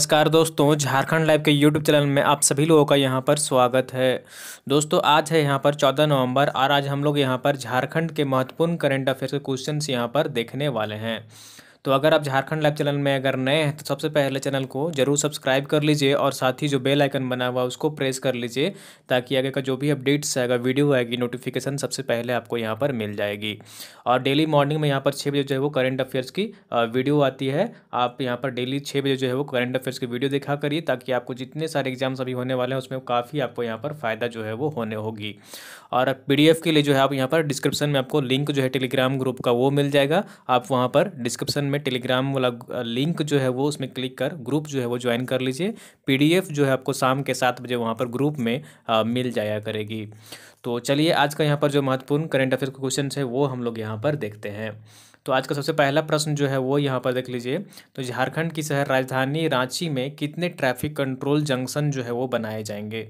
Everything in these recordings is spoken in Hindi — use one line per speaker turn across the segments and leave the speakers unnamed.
नमस्कार दोस्तों झारखंड लाइव के यूट्यूब चैनल में आप सभी लोगों का यहाँ पर स्वागत है दोस्तों आज है यहाँ पर 14 नवंबर और आज हम लोग यहाँ पर झारखंड के महत्वपूर्ण करंट अफेयर्स के क्वेश्चंस यहाँ पर देखने वाले हैं तो अगर आप झारखंड लाइव चैनल में अगर नए हैं तो सबसे पहले चैनल को जरूर सब्सक्राइब कर लीजिए और साथ ही जो बेल आइकन बना हुआ उसको प्रेस कर लीजिए ताकि आगे का जो भी अपडेट्स आएगा वीडियो आएगी नोटिफिकेशन सबसे पहले आपको यहाँ पर मिल जाएगी और डेली मॉर्निंग में यहाँ पर छः बजे जो है वो करेंट अफेयर्स की वीडियो आती है आप यहाँ पर डेली छः बजे जो है वो करेंट अफेयर्स की वीडियो दिखा करिए ताकि आपको जितने सारे एग्जाम्स अभी होने वाले हैं उसमें काफ़ी आपको यहाँ पर फ़ायदा जो है वो होने होगी और पी के लिए जो है आप यहाँ पर डिस्क्रिप्शन में आपको लिंक जो है टेलीग्राम ग्रुप का वो मिल जाएगा आप वहाँ पर डिस्क्रिप्शन में टेलीग्राम वाला लिंक जो है वो उसमें क्लिक कर ग्रुप जो है वो ज्वाइन कर लीजिए पीडीएफ जो है आपको शाम के सात बजे वहाँ पर ग्रुप में आ, मिल जाया करेगी तो चलिए आज का यहाँ पर जो महत्वपूर्ण करेंट अफेयर के क्वेश्चन है वो हम लोग यहाँ पर देखते हैं तो आज का सबसे पहला प्रश्न जो है वो यहाँ पर देख लीजिए तो झारखंड की शहर राजधानी रांची में कितने ट्रैफिक कंट्रोल जंक्शन जो है वो बनाए जाएंगे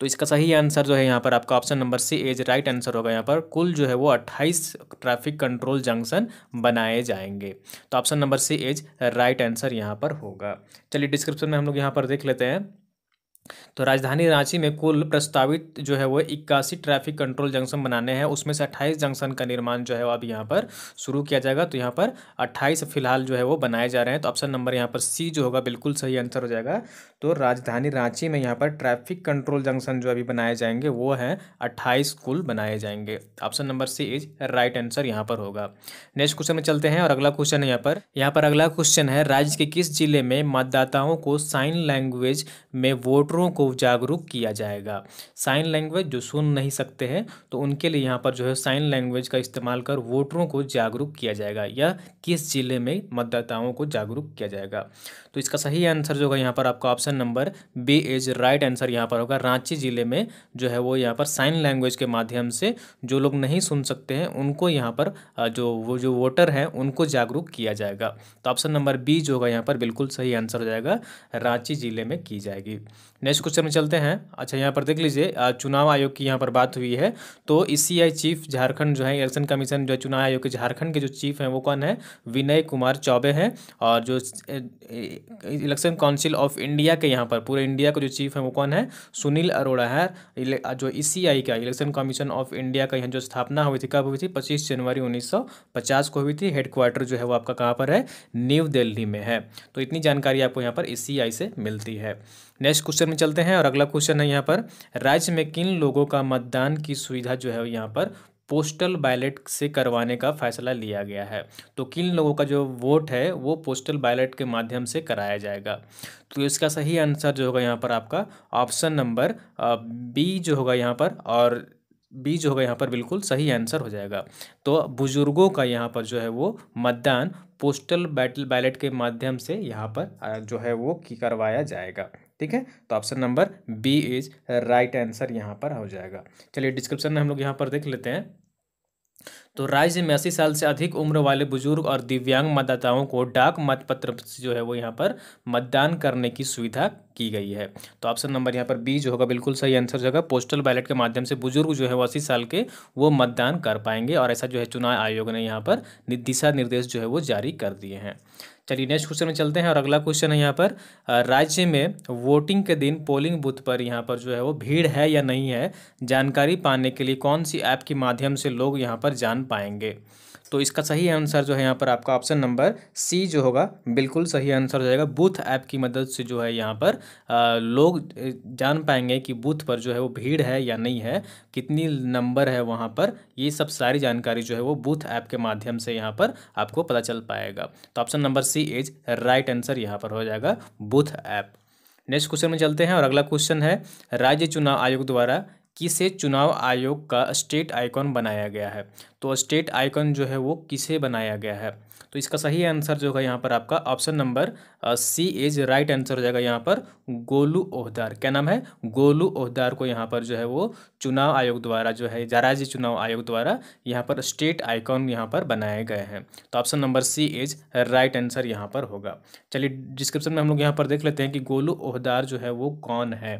तो इसका सही आंसर जो है यहाँ पर आपका option number C as right answer होगा यहाँ पर कुल जो है वो अट्ठाईस ट्रैफिक कंट्रोल जंक्शन बनाए जाएंगे तो option number C as right answer यहाँ पर होगा चलिए डिस्क्रिप्शन में हम लोग यहाँ पर देख लेते हैं तो राजधानी रांची में कुल प्रस्तावित जो है वो इक्यासी ट्रैफिक कंट्रोल जंक्शन बनाने हैं उसमें से अट्ठाईस जंक्शन का निर्माण जो है वो अब यहाँ पर शुरू किया जाएगा तो यहाँ पर अट्ठाईस फिलहाल जो है वो बनाए जा रहे हैं तो ऑप्शन नंबर यहाँ पर सी जो होगा बिल्कुल सही आंसर हो जाएगा तो राजधानी रांची में यहाँ पर ट्रैफिक कंट्रोल जंक्शन जो अभी बनाए जाएंगे वो हैं अट्ठाईस कुल बनाए जाएंगे option number C is right answer यहाँ पर होगा नेक्स्ट क्वेश्चन में चलते हैं और अगला क्वेश्चन है यहाँ पर यहाँ पर अगला क्वेश्चन है राज्य के किस जिले में मतदाताओं को साइन लैंग्वेज में वोट वोटरों को जागरूक किया जाएगा साइन लैंग्वेज जो सुन नहीं सकते हैं तो उनके लिए यहाँ पर जो है साइन लैंग्वेज का इस्तेमाल कर वोटरों को जागरूक किया जाएगा या किस जिले में मतदाताओं को जागरूक किया जाएगा तो इसका सही आंसर जो होगा यहाँ पर आपका option number B is right answer यहाँ पर होगा रांची ज़िले में जो है वो यहाँ पर साइन लैंग्वेज के माध्यम से जो लोग नहीं सुन सकते हैं उनको यहाँ पर जो वो जो वोटर हैं उनको जागरूक किया जाएगा तो ऑप्शन नंबर बी जो होगा यहाँ पर बिल्कुल सही आंसर हो जाएगा रांची ज़िले में की जाएगी नेक्स्ट क्वेश्चन में चलते हैं अच्छा यहाँ पर देख लीजिए चुनाव आयोग की यहाँ पर बात हुई है तो ईसीआई e चीफ झारखंड जो है इलेक्शन कमीशन जो चुनाव आयोग के झारखंड के जो चीफ हैं वो कौन है विनय कुमार चौबे हैं और जो इलेक्शन काउंसिल ऑफ इंडिया के यहाँ पर पूरे इंडिया का जो चीफ हैं वो कौन है सुनील अरोड़ा है जो ई e का इलेक्शन कमीशन ऑफ इंडिया का यहाँ जो स्थापना हुई थी कब हुई थी पच्चीस जनवरी उन्नीस को हुई थी हेडक्वार्टर जो है वो आपका कहाँ पर है न्यू दिल्ली में है तो इतनी जानकारी आपको यहाँ पर ई e से मिलती है नेक्स्ट क्वेश्चन में चलते हैं और अगला क्वेश्चन है यहाँ पर राज्य में किन लोगों का मतदान की सुविधा जो है यहाँ पर पोस्टल बैलेट से करवाने का फैसला लिया गया है तो किन लोगों का जो वोट है वो पोस्टल बैलेट के माध्यम से कराया जाएगा तो इसका सही आंसर जो होगा यहाँ पर आपका ऑप्शन नंबर बी जो होगा यहाँ पर और बी जो होगा यहाँ पर बिल्कुल सही आंसर हो जाएगा तो बुजुर्गों का यहाँ पर जो है वो मतदान पोस्टल बैटल बैलेट के माध्यम से यहाँ पर जो है वो की करवाया जाएगा ठीक है तो option number B is right answer यहाँ पर हो जाएगा चलिए डिस्क्रिप्शन में हम लोग यहाँ पर देख लेते हैं तो राज्य में अस्सी साल से अधिक उम्र वाले बुजुर्ग और दिव्यांग मतदाताओं को डाक मतपत्र जो है वो यहाँ पर मतदान करने की सुविधा की गई है तो ऑप्शन नंबर यहाँ पर बी जो होगा बिल्कुल सही आंसर जो होगा पोस्टल बैलेट के माध्यम से बुजुर्ग जो है वो अस्सी साल के वो मतदान कर पाएंगे और ऐसा जो है चुनाव आयोग ने यहाँ पर दिशा निर्देश जो है वो जारी कर दिए हैं चलिए नेक्स्ट क्वेश्चन में चलते हैं और अगला क्वेश्चन है यहाँ पर राज्य में वोटिंग के दिन पोलिंग बूथ पर यहाँ पर जो है वो भीड़ है या नहीं है जानकारी पाने के लिए कौन सी ऐप के माध्यम से लोग यहाँ पर जान पाएंगे तो इसका सही आंसर जो है यहाँ पर आपका ऑप्शन नंबर सी जो होगा बिल्कुल सही आंसर हो जाएगा बूथ ऐप की मदद से जो है यहाँ पर आ, लोग जान पाएंगे कि बूथ पर जो है वो भीड़ है या नहीं है कितनी नंबर है वहाँ पर ये सब सारी जानकारी जो है वो बूथ ऐप के माध्यम से यहाँ पर आपको पता चल पाएगा तो option number C is right answer यहाँ पर हो जाएगा बूथ ऐप नेक्स्ट क्वेश्चन में चलते हैं और अगला क्वेश्चन है राज्य चुनाव आयोग द्वारा किसे चुनाव आयोग का स्टेट आइकॉन बनाया गया है तो स्टेट आइकॉन जो है वो किसे बनाया गया है तो इसका सही आंसर जो है यहाँ पर आपका option number C is right answer हो जाएगा यहाँ पर गोलू ओहदार क्या नाम है गोलू ओहदार को यहाँ पर जो है वो चुनाव आयोग द्वारा जो है राज्य चुनाव आयोग द्वारा यहाँ पर स्टेट आइकॉन यहाँ पर बनाए गए हैं तो option number C is right answer यहाँ पर होगा चलिए डिस्क्रिप्शन में हम लोग यहाँ पर देख लेते हैं कि गोलू ओहदार जो है वो कौन है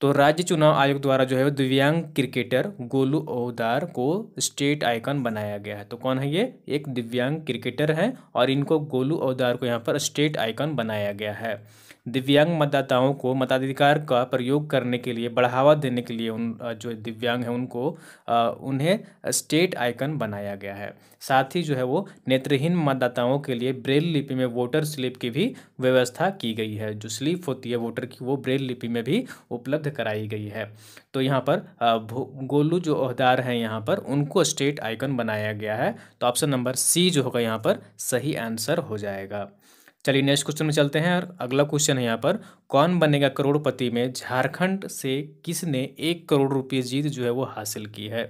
तो राज्य चुनाव आयोग द्वारा जो है वो दिव्यांग क्रिकेटर गोलू ओदार को स्टेट आइकन बनाया गया है तो कौन है ये एक दिव्यांग क्रिकेटर है और इनको गोलू ओदार को यहाँ पर स्टेट आइकन बनाया गया है दिव्यांग मतदाताओं को मताधिकार का प्रयोग करने के लिए बढ़ावा देने के लिए उन जो दिव्यांग हैं उनको उन्हें स्टेट आइकन बनाया गया है साथ ही जो है वो नेत्रहीन मतदाताओं के लिए ब्रेल लिपि में वोटर स्लिप की भी व्यवस्था की गई है जो स्लिप होती है वोटर की वो ब्रेल लिपि में भी उपलब्ध कराई गई है तो यहाँ पर गोलू जो अहदार हैं यहाँ पर उनको स्टेट आइकन बनाया गया है तो ऑप्शन नंबर सी जो होगा यहाँ पर सही आंसर हो जाएगा चलिए नेक्स्ट क्वेश्चन में चलते हैं और अगला क्वेश्चन है यहाँ पर कौन बनेगा करोड़पति में झारखंड से किसने एक करोड़ रुपये जीत जो है वो हासिल की है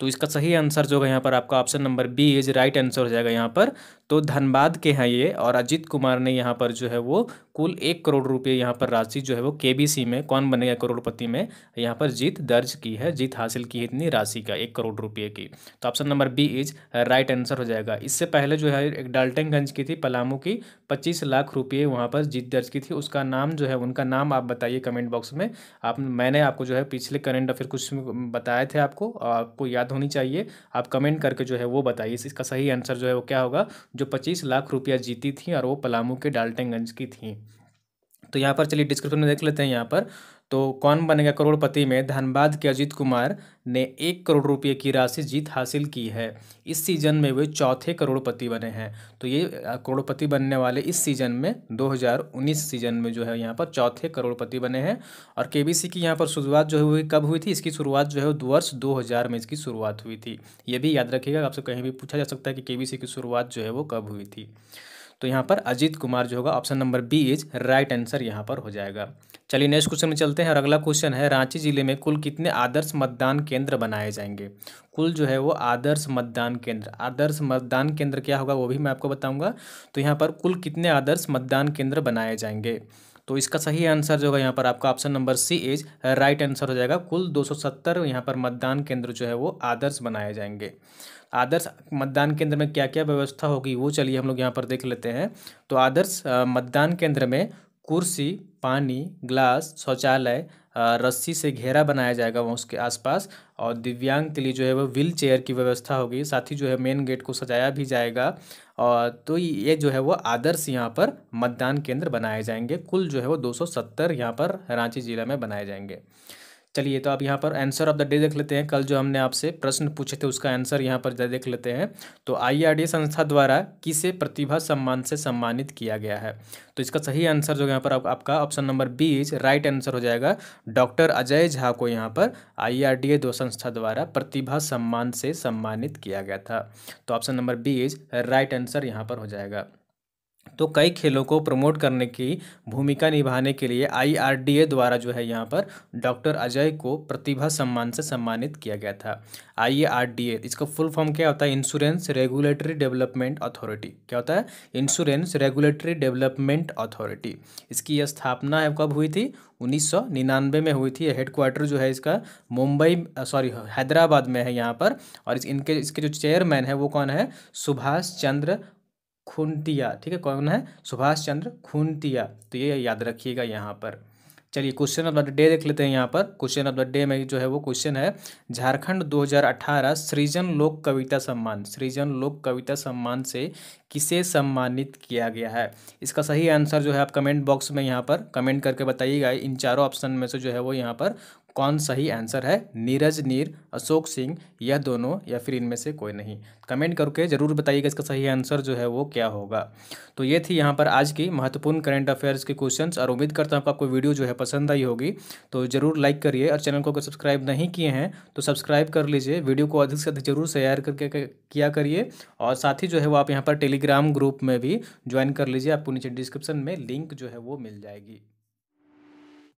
तो इसका सही आंसर जो है यहाँ पर आपका option number B is right answer हो जाएगा यहाँ पर तो धनबाद के हैं ये और अजित कुमार ने यहाँ पर जो है वो कुल एक करोड़ रुपये यहाँ पर राशि जो है वो केबीसी में कौन बनेगा करोड़पति में यहाँ पर जीत दर्ज की है जीत हासिल की है इतनी राशि का एक करोड़ रुपये की तो option number B is right answer हो जाएगा इससे पहले जो है एक डाल्टनगंज की थी पलामू की पच्चीस लाख रुपये वहाँ पर जीत दर्ज की थी उसका नाम जो है उनका नाम आप बताइए कमेंट बॉक्स में आप मैंने आपको जो है पिछले करेंट अफेयर कुछ बताए थे आपको आपको याद होनी चाहिए आप कमेंट करके जो है वो बताइए इसका सही आंसर जो है वो क्या होगा जो पच्चीस लाख रुपया जीती थी और वो पलामू के डाल्टनगंज की थी तो यहाँ पर चलिए डिस्क्रिप्शन में देख लेते हैं यहाँ पर तो कौन बनेगा करोड़पति में धनबाद के अजीत कुमार ने एक करोड़ रुपए की राशि जीत हासिल की है इस सीजन में वे चौथे करोड़पति बने हैं तो ये करोड़पति बनने वाले इस सीजन में 2019 सीजन में जो है यहाँ पर चौथे करोड़पति बने हैं और केबीसी की यहाँ पर शुरुआत जो है हुई कब हुई थी इसकी शुरुआत जो है वर्ष हज़ार में इसकी शुरुआत हुई थी ये भी याद रखिएगा आपसे कहीं भी पूछा जा सकता है कि सी की शुरुआत जो है वो कब हुई थी तो यहाँ पर अजीत कुमार जो होगा option number B is right answer यहाँ पर हो जाएगा चलिए नेक्स्ट क्वेश्चन में चलते हैं और अगला क्वेश्चन है रांची जिले में कुल कितने आदर्श मतदान केंद्र बनाए जाएंगे कुल जो है वो आदर्श मतदान केंद्र आदर्श मतदान केंद्र क्या होगा वो भी मैं आपको बताऊंगा तो यहाँ पर कुल कितने आदर्श मतदान केंद्र बनाए जाएंगे तो इसका सही आंसर जो होगा यहाँ पर आपका option number C is right answer हो जाएगा कुल 270 सौ यहाँ पर मतदान केंद्र जो है वो आदर्श बनाए जाएंगे आदर्श मतदान केंद्र में क्या क्या व्यवस्था होगी वो चलिए हम लोग यहाँ पर देख लेते हैं तो आदर्श मतदान केंद्र में कुर्सी पानी ग्लास शौचालय रस्सी से घेरा बनाया जाएगा वहाँ उसके आसपास और दिव्यांग के लिए जो है वो व्हील चेयर की व्यवस्था होगी साथ ही जो है मेन गेट को सजाया भी जाएगा और तो ये जो है वो आदर्श यहाँ पर मतदान केंद्र बनाए जाएंगे कुल जो है वो 270 यहाँ पर रांची ज़िला में बनाए जाएंगे चलिए तो आप यहाँ पर आंसर ऑफ द डे देख लेते हैं कल जो हमने आपसे प्रश्न पूछे थे उसका आंसर यहाँ पर देख लेते हैं तो आई संस्था द्वारा किसे प्रतिभा सम्मान से सम्मानित किया गया है तो इसका सही आंसर जो यहाँ पर आप, आपका option number B is right answer हो जाएगा डॉक्टर अजय झा को यहाँ पर आई आर डी ए दो संस्था द्वारा प्रतिभा सम्मान से सम्मानित किया गया था तो option number B is right answer यहाँ पर हो जाएगा तो कई खेलों को प्रमोट करने की भूमिका निभाने के लिए आईआरडीए द्वारा जो है यहाँ पर डॉक्टर अजय को प्रतिभा सम्मान से सम्मानित किया गया था आईआरडीए इसका फुल फॉर्म क्या होता है इंश्योरेंस रेगुलेटरी डेवलपमेंट अथॉरिटी क्या होता है इंश्योरेंस रेगुलेटरी डेवलपमेंट अथॉरिटी इसकी यह स्थापना कब हुई थी उन्नीस में हुई थी हेडक्वार्टर जो है इसका मुंबई सॉरी हैदराबाद में है यहाँ पर और इस इनके इसके जो चेयरमैन है वो कौन है सुभाष चंद्र खुंतिया ठीक है कौन है सुभाष चंद्र खुंतिया तो ये याद रखिएगा यहाँ पर चलिए क्वेश्चन ऑफ द डे देख लेते हैं यहाँ पर क्वेश्चन ऑफ द डे में जो है वो क्वेश्चन है झारखंड 2018 सृजन लोक कविता सम्मान सृजन लोक कविता सम्मान से किसे सम्मानित किया गया है इसका सही आंसर जो है आप कमेंट बॉक्स में यहाँ पर कमेंट करके बताइएगा इन चारों ऑप्शन में से जो है वो यहाँ पर कौन सही आंसर है नीरज नीर अशोक सिंह यह दोनों या फिर इनमें से कोई नहीं कमेंट करके ज़रूर बताइएगा इसका सही आंसर जो है वो क्या होगा तो ये थी यहाँ पर आज की महत्वपूर्ण करेंट अफेयर्स के क्वेश्चंस और उम्मीद करता हूँ आपको वीडियो जो है पसंद आई होगी तो ज़रूर लाइक करिए और चैनल को अगर सब्सक्राइब नहीं किए हैं तो सब्सक्राइब कर लीजिए वीडियो को अधिक से अधिक जरूर शेयर करके किया करिए और साथ ही जो है वो आप यहाँ पर टेलीग्राम ग्रुप में भी ज्वाइन कर लीजिए आपको नीचे डिस्क्रिप्शन में लिंक जो है वो मिल जाएगी